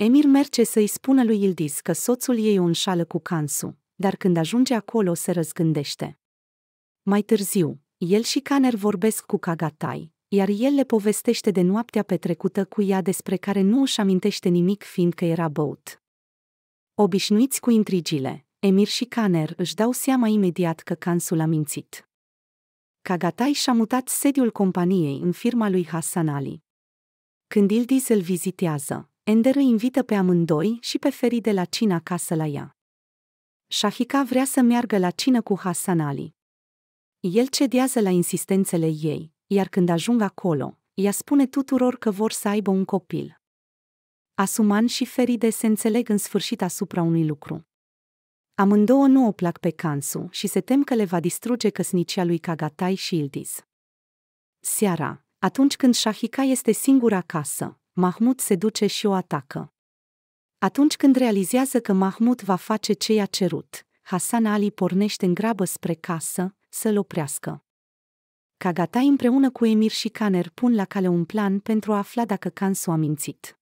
Emir merge să-i spună lui Ildis că soțul ei o înșală cu Cansu, dar când ajunge acolo se răzgândește. Mai târziu, el și Caner vorbesc cu Kagatai, iar el le povestește de noaptea petrecută cu ea despre care nu își amintește nimic fiindcă era băut. Obișnuiți cu intrigile, Emir și Caner își dau seama imediat că l a mințit. Kagatai și-a mutat sediul companiei în firma lui Hassan Ali. Când Ildis îl vizitează, Ender îi invită pe amândoi și pe Feri de la cină acasă la ea. Shahika vrea să meargă la cină cu Hasan Ali. El cedează la insistențele ei, iar când ajung acolo, ea spune tuturor că vor să aibă un copil. Asuman și Feride se înțeleg în sfârșit asupra unui lucru. Amândouă nu o plac pe Kansu și se tem că le va distruge căsnicia lui Kagatai și Ildiz. Seara, atunci când Shahika este singură acasă, Mahmud se duce și o atacă. Atunci când realizează că Mahmud va face ce i-a cerut, Hasan Ali pornește în grabă spre casă, să-l oprească. Kagatai împreună cu Emir și Caner pun la cale un plan pentru a afla dacă Kansu a mințit.